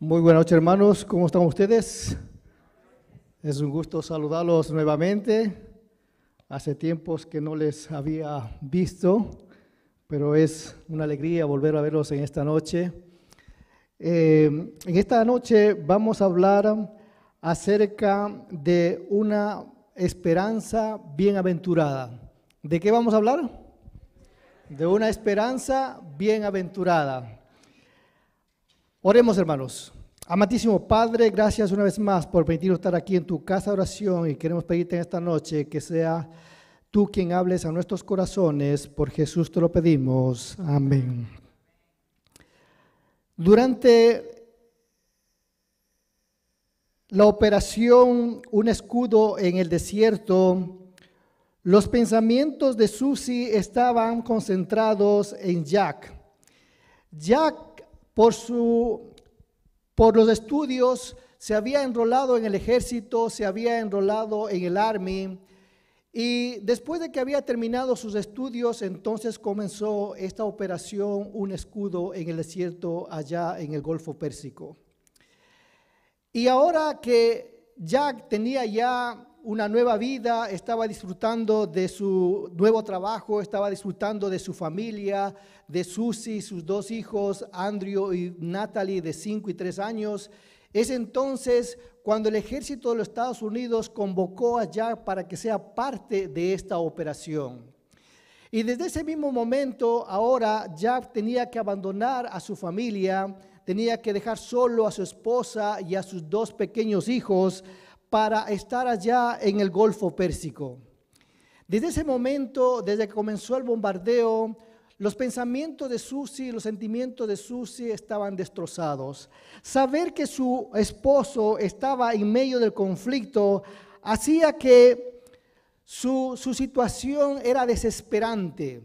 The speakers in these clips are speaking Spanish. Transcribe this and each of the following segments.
Muy buenas noches, hermanos. ¿Cómo están ustedes? Es un gusto saludarlos nuevamente. Hace tiempos que no les había visto, pero es una alegría volver a verlos en esta noche. Eh, en esta noche vamos a hablar acerca de una esperanza bienaventurada. ¿De qué vamos a hablar? De una esperanza bienaventurada. Oremos, hermanos. Amatísimo Padre, gracias una vez más por permitirnos estar aquí en tu casa de oración y queremos pedirte en esta noche que sea tú quien hables a nuestros corazones. Por Jesús te lo pedimos. Amén. Durante la operación Un escudo en el desierto, los pensamientos de Susie estaban concentrados en Jack. Jack por, su, por los estudios, se había enrolado en el ejército, se había enrolado en el army. Y después de que había terminado sus estudios, entonces comenzó esta operación, un escudo en el desierto allá en el Golfo Pérsico. Y ahora que Jack tenía ya una nueva vida, estaba disfrutando de su nuevo trabajo, estaba disfrutando de su familia, de Susie, sus dos hijos, Andrew y Natalie, de 5 y 3 años. Es entonces cuando el ejército de los Estados Unidos convocó a Jack para que sea parte de esta operación. Y desde ese mismo momento, ahora Jack tenía que abandonar a su familia, tenía que dejar solo a su esposa y a sus dos pequeños hijos para estar allá en el Golfo Pérsico. Desde ese momento, desde que comenzó el bombardeo, los pensamientos de Susi, los sentimientos de Susi estaban destrozados. Saber que su esposo estaba en medio del conflicto hacía que su, su situación era desesperante.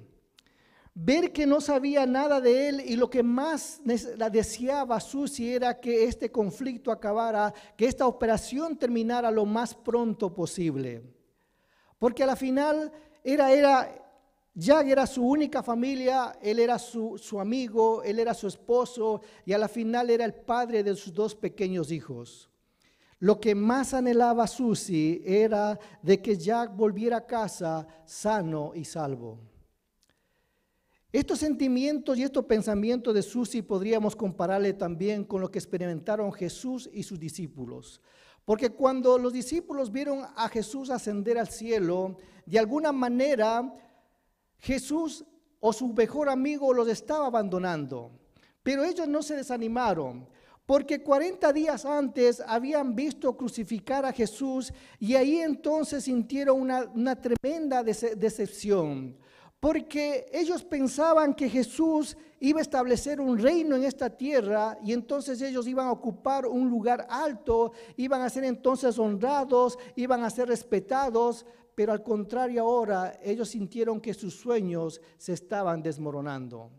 Ver que no sabía nada de él y lo que más la deseaba Susi era que este conflicto acabara, que esta operación terminara lo más pronto posible. Porque a la final era, era, Jack era su única familia, él era su, su amigo, él era su esposo y a la final era el padre de sus dos pequeños hijos. Lo que más anhelaba Susi era de que Jack volviera a casa sano y salvo. Estos sentimientos y estos pensamientos de Susi podríamos compararle también con lo que experimentaron Jesús y sus discípulos. Porque cuando los discípulos vieron a Jesús ascender al cielo, de alguna manera Jesús o su mejor amigo los estaba abandonando. Pero ellos no se desanimaron, porque 40 días antes habían visto crucificar a Jesús y ahí entonces sintieron una, tremenda decepción porque ellos pensaban que Jesús iba a establecer un reino en esta tierra y entonces ellos iban a ocupar un lugar alto, iban a ser entonces honrados, iban a ser respetados, pero al contrario ahora ellos sintieron que sus sueños se estaban desmoronando.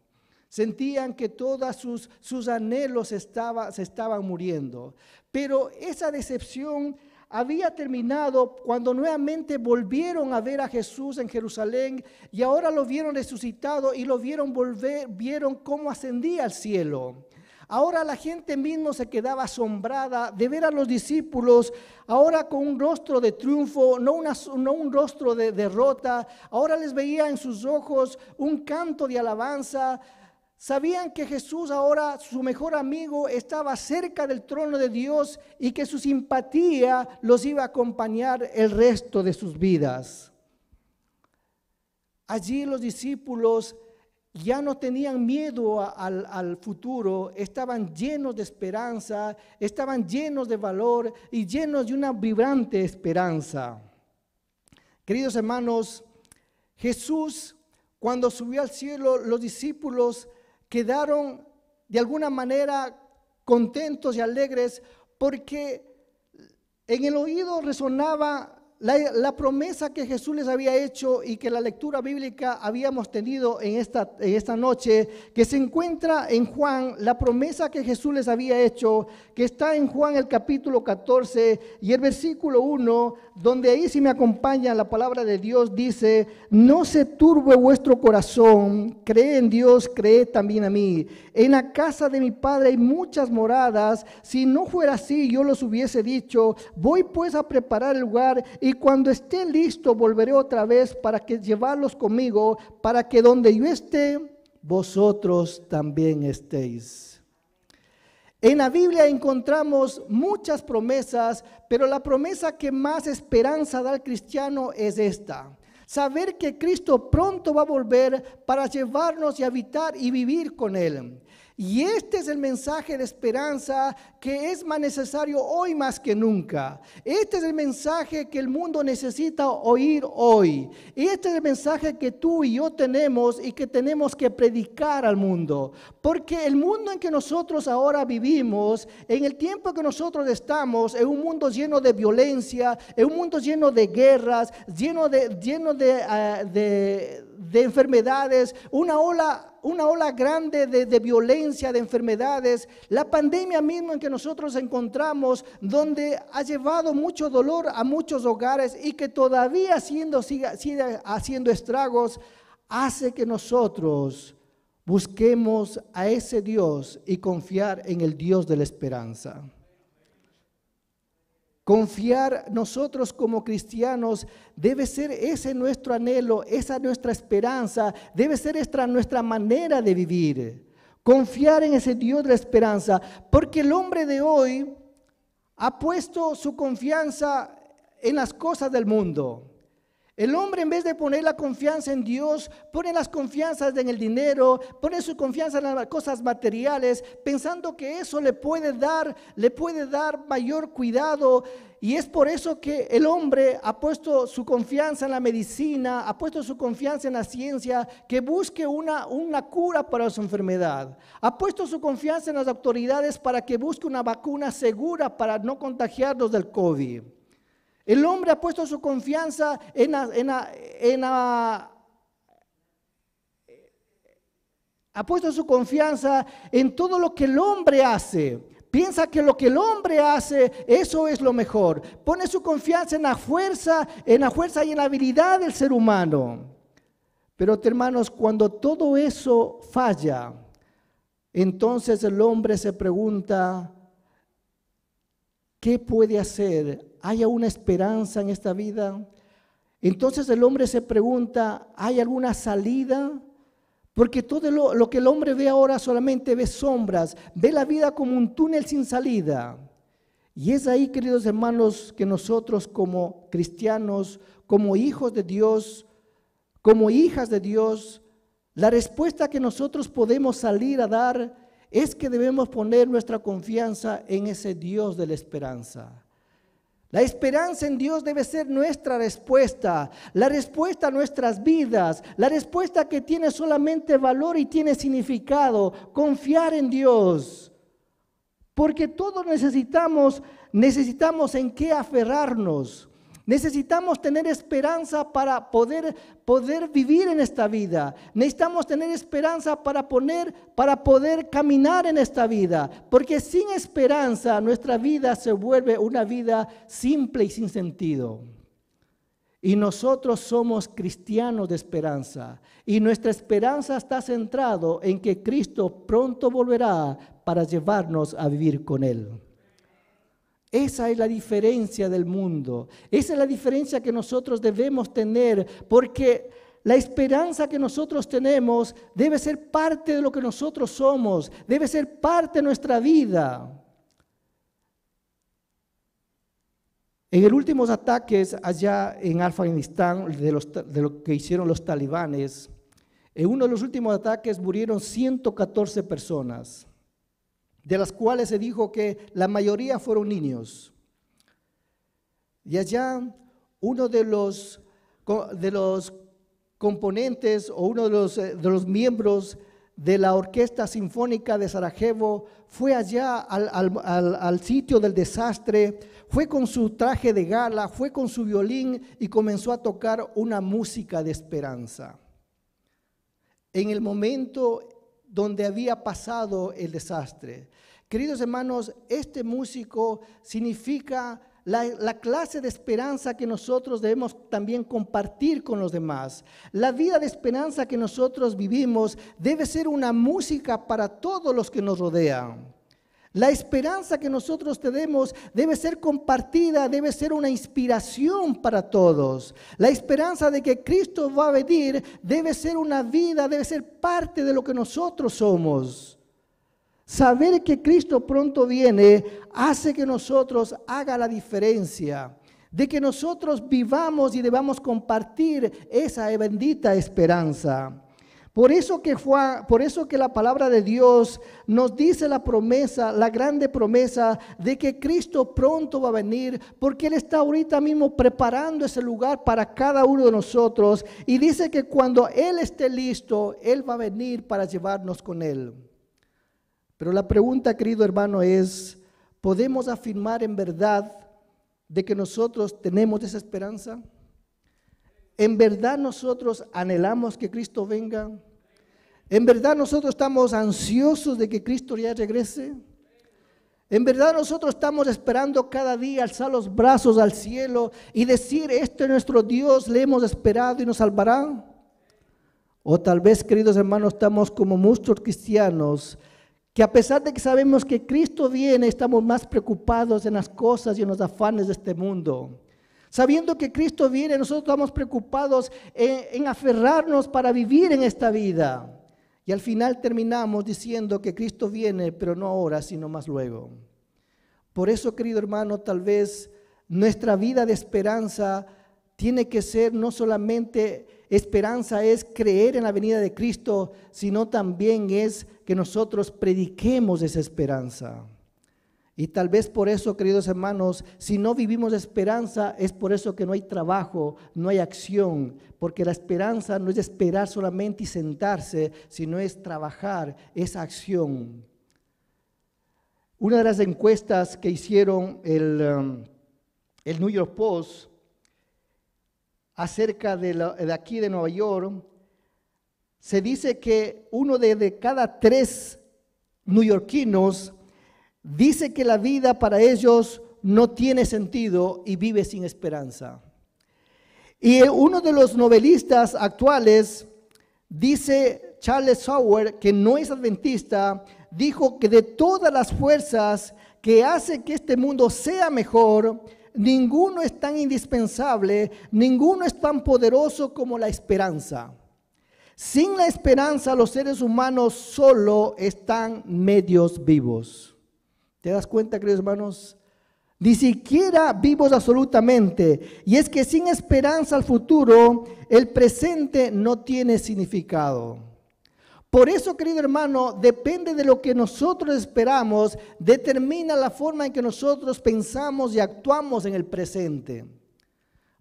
Sentían que todos sus, sus anhelos se estaban muriendo. Pero esa decepción había terminado cuando nuevamente volvieron a ver a Jesús en Jerusalén y ahora lo vieron resucitado y lo vieron volver, vieron cómo ascendía al cielo. Ahora la gente misma se quedaba asombrada de ver a los discípulos, ahora con un rostro de triunfo, no, una, no un rostro de derrota. Ahora les veía en sus ojos un canto de alabanza, Sabían que Jesús ahora, su mejor amigo, estaba cerca del trono de Dios y que su simpatía los iba a acompañar el resto de sus vidas. Allí los discípulos ya no tenían miedo al, futuro, estaban llenos de esperanza, estaban llenos de valor y llenos de una vibrante esperanza. Queridos hermanos, Jesús, cuando subió al cielo, los discípulos quedaron de alguna manera contentos y alegres porque en el oído resonaba la, promesa que Jesús les había hecho y que la lectura bíblica habíamos tenido en esta, esta noche, que se encuentra en Juan, la promesa que Jesús les había hecho, que está en Juan el capítulo 14 y el versículo 1, donde ahí si me acompaña la palabra de Dios, dice, no se turbe vuestro corazón, cree en Dios, cree también a mí. En la casa de mi Padre hay muchas moradas, si no fuera así yo los hubiese dicho, voy pues a preparar el lugar y cuando esté listo volveré otra vez para que llevarlos conmigo, para que donde yo esté, vosotros también estéis. En la Biblia encontramos muchas promesas, pero la promesa que más esperanza da al cristiano es esta. Saber que Cristo pronto va a volver para llevarnos y habitar y vivir con Él. Y este es el mensaje de esperanza que es más necesario hoy más que nunca. Este es el mensaje que el mundo necesita oír hoy. Y Este es el mensaje que tú y yo tenemos y que tenemos que predicar al mundo. Porque el mundo en que nosotros ahora vivimos, en el tiempo que nosotros estamos, es un mundo lleno de violencia, es un mundo lleno de guerras, lleno de, lleno de ah, enfermedades, una ola una ola grande de, violencia, de enfermedades, la pandemia misma en que nosotros encontramos, donde ha llevado mucho dolor a muchos hogares y que todavía siendo, sigue haciendo estragos, hace que nosotros busquemos a ese Dios y confiar en el Dios de la esperanza. Confiar nosotros como cristianos debe ser ese nuestro anhelo, esa nuestra esperanza, debe ser esta nuestra manera de vivir. Confiar en ese Dios de la esperanza, porque el hombre de hoy ha puesto su confianza en las cosas del mundo. El hombre en vez de poner la confianza en Dios, pone las confianzas en el dinero, pone su confianza en las cosas materiales, pensando que eso le puede dar, le puede dar mayor cuidado. Y es por eso que el hombre ha puesto su confianza en la medicina, ha puesto su confianza en la ciencia, que busque una, una cura para su enfermedad. Ha puesto su confianza en las autoridades para que busque una vacuna segura para no contagiarnos del COVID. El hombre ha puesto su confianza en, ha puesto su confianza en todo lo que el hombre hace. Piensa que lo que el hombre hace, eso es lo mejor. Pone su confianza en la fuerza, en la fuerza y en la habilidad del ser humano. Pero hermanos, cuando todo eso falla, entonces el hombre se pregunta, ¿qué puede hacer ¿Hay una esperanza en esta vida. Entonces el hombre se pregunta, ¿hay alguna salida? Porque todo lo, lo, que el hombre ve ahora solamente ve sombras, ve la vida como un túnel sin salida. Y es ahí, queridos hermanos, que nosotros como cristianos, como hijos de Dios, como hijas de Dios, la respuesta que nosotros podemos salir a dar es que debemos poner nuestra confianza en ese Dios de la esperanza. La esperanza en Dios debe ser nuestra respuesta, la respuesta a nuestras vidas, la respuesta que tiene solamente valor y tiene significado, confiar en Dios. Porque todos necesitamos, necesitamos en qué aferrarnos. Necesitamos tener esperanza para poder, poder vivir en esta vida. Necesitamos tener esperanza para, poner, para poder caminar en esta vida. Porque sin esperanza nuestra vida se vuelve una vida simple y sin sentido. Y nosotros somos cristianos de esperanza. Y nuestra esperanza está centrado en que Cristo pronto volverá para llevarnos a vivir con Él. Esa es la diferencia del mundo. Esa es la diferencia que nosotros debemos tener porque la esperanza que nosotros tenemos debe ser parte de lo que nosotros somos, debe ser parte de nuestra vida. En los últimos ataques allá en Afganistán, de, de lo que hicieron los talibanes, en uno de los últimos ataques murieron 114 personas de las cuales se dijo que la mayoría fueron niños. Y allá uno de los, de los componentes o uno eh, de los, miembros de la Orquesta Sinfónica de Sarajevo fue allá al, al, sitio del desastre, fue con su traje de gala, fue con su violín y comenzó a tocar una música de esperanza. En el momento donde había pasado el desastre. Queridos hermanos, este músico significa la, clase de esperanza que nosotros debemos también compartir con los demás. La vida de esperanza que nosotros vivimos debe ser una música para todos los que nos rodean. La esperanza que nosotros tenemos debe ser compartida, debe ser una inspiración para todos. La esperanza de que Cristo va a venir debe ser una vida, debe ser parte de lo que nosotros somos. Saber que Cristo pronto viene hace que nosotros haga la diferencia, de que nosotros vivamos y debamos compartir esa bendita esperanza. Por eso, que fue, por eso que la palabra de Dios nos dice la promesa, la grande promesa de que Cristo pronto va a venir, porque Él está ahorita mismo preparando ese lugar para cada uno de nosotros. Y dice que cuando Él esté listo, Él va a venir para llevarnos con Él. Pero la pregunta, querido hermano, es, ¿podemos afirmar en verdad de que nosotros tenemos esa esperanza? ¿En verdad nosotros anhelamos que Cristo venga? ¿En verdad nosotros estamos ansiosos de que Cristo ya regrese? ¿En verdad nosotros estamos esperando cada día alzar los brazos al cielo y decir, este es nuestro Dios, le hemos esperado y nos salvará? O tal vez, queridos hermanos, estamos como muchos cristianos que a pesar de que sabemos que Cristo viene, estamos más preocupados en las cosas y en los afanes de este mundo. Sabiendo que Cristo viene, nosotros estamos preocupados en, aferrarnos para vivir en esta vida. Y al final terminamos diciendo que Cristo viene, pero no ahora, sino más luego. Por eso, querido hermano, tal vez nuestra vida de esperanza tiene que ser no solamente esperanza es creer en la venida de Cristo, sino también es que nosotros prediquemos esa esperanza. Y tal vez por eso, queridos hermanos, si no vivimos esperanza, es por eso que no hay trabajo, no hay acción, porque la esperanza no es esperar solamente y sentarse, sino es trabajar, es acción. Una de las encuestas que hicieron el, um, el New York Post acerca de, de aquí de Nueva York, se dice que uno de, de cada tres neoyorquinos Dice que la vida para ellos no tiene sentido y vive sin esperanza. Y uno de los novelistas actuales, dice Charles Sauer, que no es adventista, dijo que de todas las fuerzas que hace que este mundo sea mejor, ninguno es tan indispensable, ninguno es tan poderoso como la esperanza. Sin la esperanza los seres humanos solo están medios vivos. ¿Te das cuenta, queridos hermanos? Ni siquiera vivos absolutamente. Y es que sin esperanza al futuro, el presente no tiene significado. Por eso, querido hermano, depende de lo que nosotros esperamos, determina la forma en que nosotros pensamos y actuamos en el presente.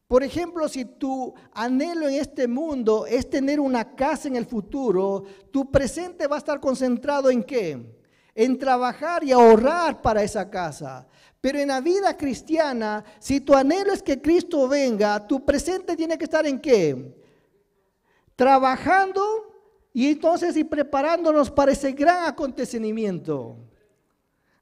Por ejemplo, si tu anhelo en este mundo es tener una casa en el futuro, tu presente va a estar concentrado en qué? en trabajar y ahorrar para esa casa. Pero en la vida cristiana, si tu anhelo es que Cristo venga, tu presente tiene que estar en qué? Trabajando y entonces y preparándonos para ese gran acontecimiento.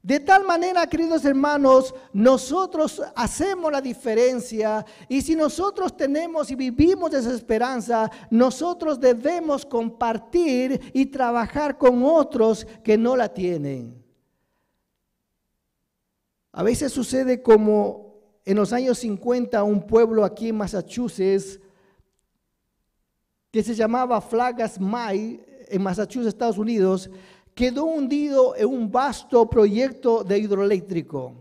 De tal manera, queridos hermanos, nosotros hacemos la diferencia y si nosotros tenemos y vivimos esa esperanza, nosotros debemos compartir y trabajar con otros que no la tienen. A veces sucede como en los años 50 un pueblo aquí en Massachusetts que se llamaba Flagas May en Massachusetts, Estados Unidos, quedó hundido en un vasto proyecto de hidroeléctrico.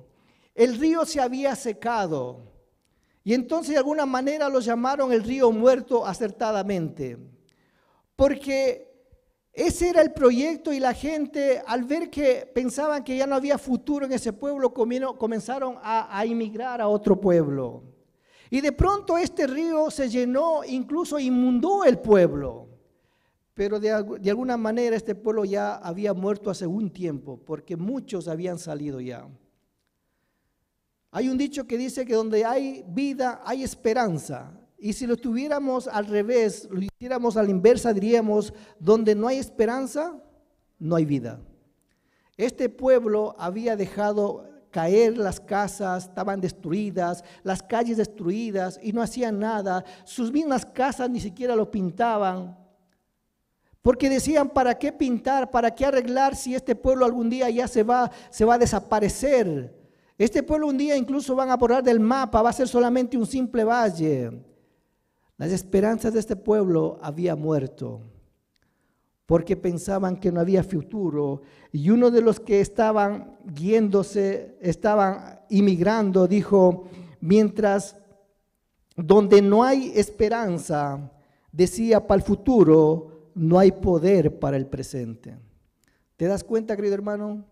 El río se había secado y entonces de alguna manera lo llamaron el río muerto acertadamente, porque ese era el proyecto y la gente al ver que pensaban que ya no había futuro en ese pueblo comenzaron a, emigrar a otro pueblo. Y de pronto este río se llenó, incluso inmundó el pueblo. Pero de, alguna manera este pueblo ya había muerto hace un tiempo, porque muchos habían salido ya. Hay un dicho que dice que donde hay vida hay esperanza. Y si lo tuviéramos al revés, lo hiciéramos a la inversa, diríamos, donde no hay esperanza, no hay vida. Este pueblo había dejado caer las casas, estaban destruidas, las calles destruidas y no hacían nada. Sus mismas casas ni siquiera lo pintaban, porque decían, ¿para qué pintar? ¿Para qué arreglar si este pueblo algún día ya se va, se va a desaparecer? Este pueblo un día incluso van a borrar del mapa, va a ser solamente un simple valle. Las esperanzas de este pueblo había muerto porque pensaban que no había futuro. Y uno de los que estaban yéndose, estaban inmigrando, dijo, mientras donde no hay esperanza, decía para el futuro, no hay poder para el presente. ¿Te das cuenta, querido hermano?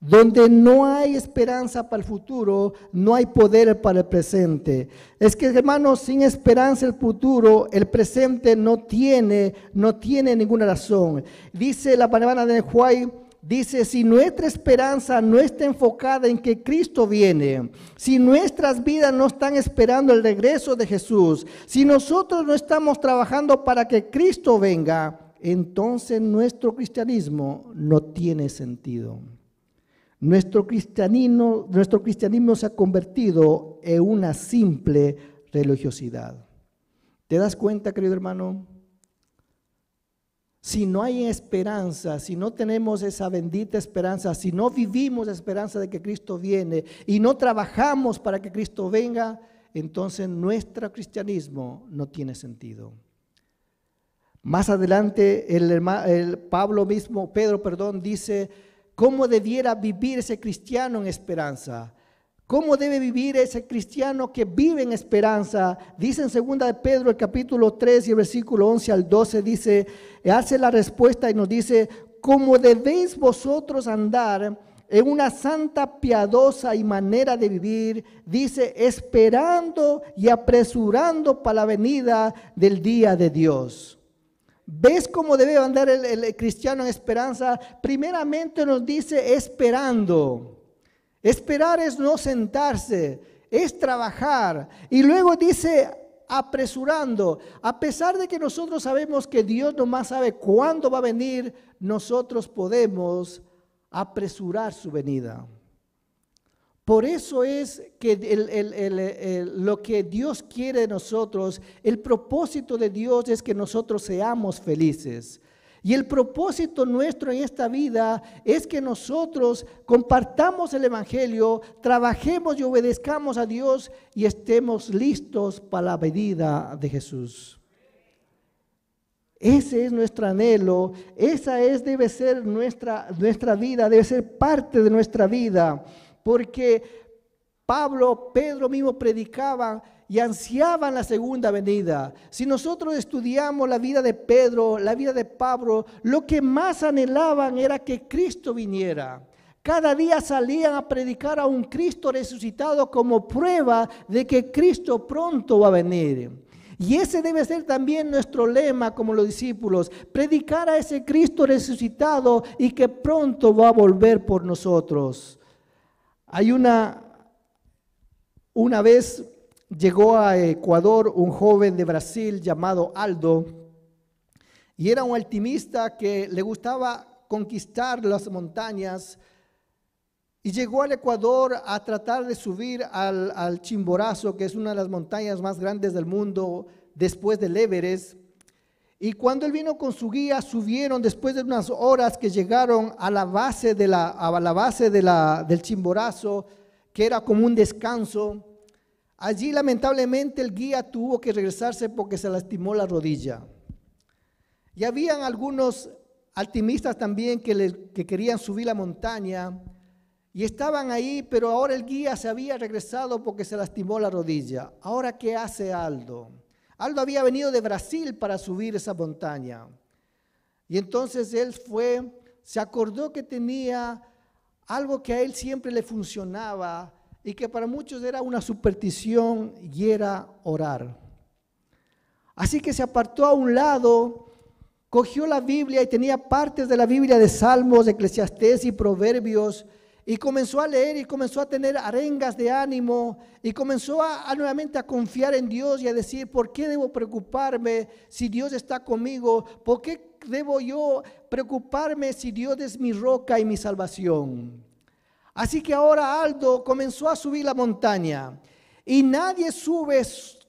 Donde no hay esperanza para el futuro, no hay poder para el presente. Es que, hermano, sin esperanza el futuro, el presente no tiene, no tiene ninguna razón. Dice la palabra de Juárez Dice, si nuestra esperanza no está enfocada en que Cristo viene, si nuestras vidas no están esperando el regreso de Jesús, si nosotros no estamos trabajando para que Cristo venga, entonces nuestro cristianismo no tiene sentido. Nuestro cristianismo, nuestro cristianismo se ha convertido en una simple religiosidad. ¿Te das cuenta, querido hermano? si no hay esperanza, si no tenemos esa bendita esperanza, si no vivimos la esperanza de que Cristo viene y no trabajamos para que Cristo venga, entonces nuestro cristianismo no tiene sentido. Más adelante el, Pablo mismo, Pedro, perdón, dice cómo debiera vivir ese cristiano en esperanza. ¿Cómo debe vivir ese cristiano que vive en esperanza? Dice en segunda de Pedro, el capítulo 3 y el versículo 11 al 12, dice, hace la respuesta y nos dice, ¿cómo debéis vosotros andar en una santa, piadosa y manera de vivir? Dice, esperando y apresurando para la venida del día de Dios. ¿Ves cómo debe andar el cristiano en esperanza? Primeramente nos dice, esperando. Esperar es no sentarse, es trabajar. Y luego dice apresurando, a pesar de que nosotros sabemos que Dios no más sabe cuándo va a venir, nosotros podemos apresurar su venida. Por eso es que lo que Dios quiere de nosotros, el propósito de Dios es que nosotros seamos felices. Y el propósito nuestro en esta vida es que nosotros compartamos el Evangelio, trabajemos y obedezcamos a Dios y estemos listos para la venida de Jesús. Ese es nuestro anhelo, esa es, debe ser nuestra, nuestra vida, debe ser parte de nuestra vida, porque Pablo, Pedro mismo predicaban y ansiaban la segunda venida. Si nosotros estudiamos la vida de Pedro, la vida de Pablo, lo que más anhelaban era que Cristo viniera. Cada día salían a predicar a un Cristo resucitado como prueba de que Cristo pronto va a venir. Y ese debe ser también nuestro lema como los discípulos, predicar a ese Cristo resucitado y que pronto va a volver por nosotros. Hay una, una vez llegó a Ecuador un joven de Brasil llamado Aldo y era un altimista que le gustaba conquistar las montañas y llegó al Ecuador a tratar de subir al, Chimborazo, que es una de las montañas más grandes del mundo después del Everest. Y cuando él vino con su guía, subieron después de unas horas que llegaron a la base, de la, la base de la, del Chimborazo, que era como un descanso. Allí lamentablemente el guía tuvo que regresarse porque se lastimó la rodilla. Y habían algunos altimistas también que, querían subir la montaña y estaban ahí, pero ahora el guía se había regresado porque se lastimó la rodilla. Ahora, ¿qué hace Aldo? Aldo había venido de Brasil para subir esa montaña. Y entonces él fue, se acordó que tenía algo que a él siempre le funcionaba y que para muchos era una superstición y era orar. Así que se apartó a un lado, cogió la Biblia y tenía partes de la Biblia de Salmos, Eclesiastés y Proverbios, y comenzó a leer y comenzó a tener arengas de ánimo y comenzó a, nuevamente a confiar en Dios y a decir, ¿por qué debo preocuparme si Dios está conmigo? ¿Por qué debo yo preocuparme si Dios es mi roca y mi salvación? Así que ahora Aldo comenzó a subir la montaña y nadie sube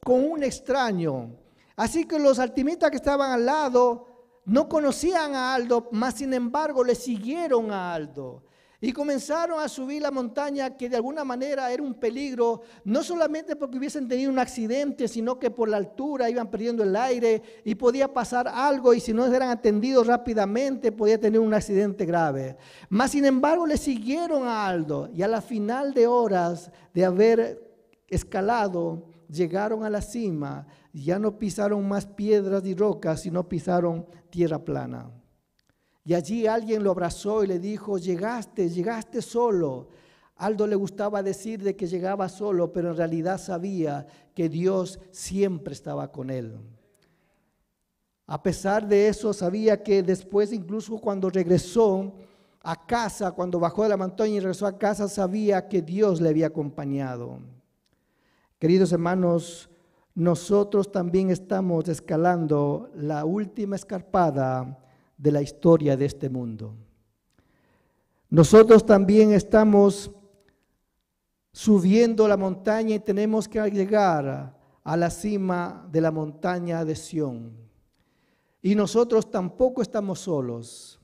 con un extraño. Así que los altimistas que estaban al lado no conocían a Aldo, mas sin embargo le siguieron a Aldo. Y comenzaron a subir la montaña que de alguna manera era un peligro, no solamente porque hubiesen tenido un accidente, sino que por la altura iban perdiendo el aire y podía pasar algo y si no eran atendidos rápidamente podía tener un accidente grave. Mas sin embargo le siguieron a Aldo y a la final de horas de haber escalado llegaron a la cima, ya no pisaron más piedras y rocas, sino pisaron tierra plana. Y allí alguien lo abrazó y le dijo, llegaste, llegaste solo. Aldo le gustaba decir de que llegaba solo, pero en realidad sabía que Dios siempre estaba con él. A pesar de eso, sabía que después, incluso cuando regresó a casa, cuando bajó de la montaña y regresó a casa, sabía que Dios le había acompañado. Queridos hermanos, nosotros también estamos escalando la última escarpada de la historia de este mundo. Nosotros también estamos subiendo la montaña y tenemos que llegar a la cima de la montaña de Sión. Y nosotros tampoco estamos solos.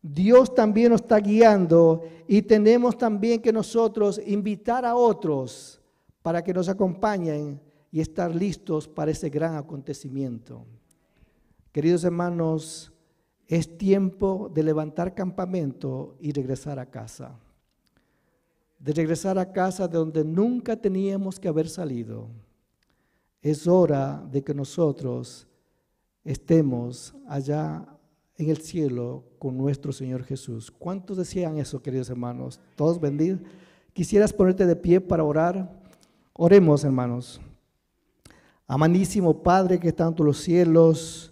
Dios también nos está guiando y tenemos también que nosotros invitar a otros para que nos acompañen y estar listos para ese gran acontecimiento. Queridos hermanos, es tiempo de levantar campamento y regresar a casa. De regresar a casa de donde nunca teníamos que haber salido. Es hora de que nosotros estemos allá en el cielo con nuestro Señor Jesús. ¿Cuántos decían eso, queridos hermanos? Todos benditos Quisieras ponerte de pie para orar. Oremos, hermanos. Amanísimo Padre que está en los cielos,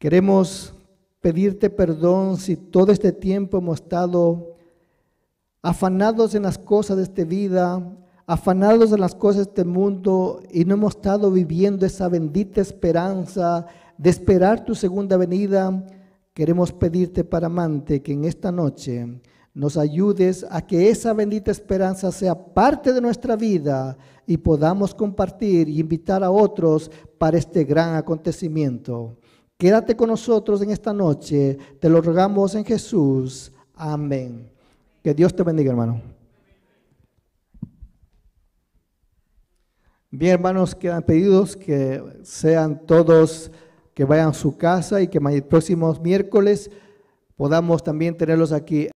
queremos pedirte perdón si todo este tiempo hemos estado afanados en las cosas de esta vida, afanados en las cosas de este mundo y no hemos estado viviendo esa bendita esperanza de esperar tu segunda venida, queremos pedirte para amante que en esta noche nos ayudes a que esa bendita esperanza sea parte de nuestra vida y podamos compartir y invitar a otros para este gran acontecimiento. Quédate con nosotros en esta noche. Te lo rogamos en Jesús. Amén. Que Dios te bendiga, hermano. Bien, hermanos, quedan pedidos que sean todos que vayan a su casa y que el próximo miércoles podamos también tenerlos aquí.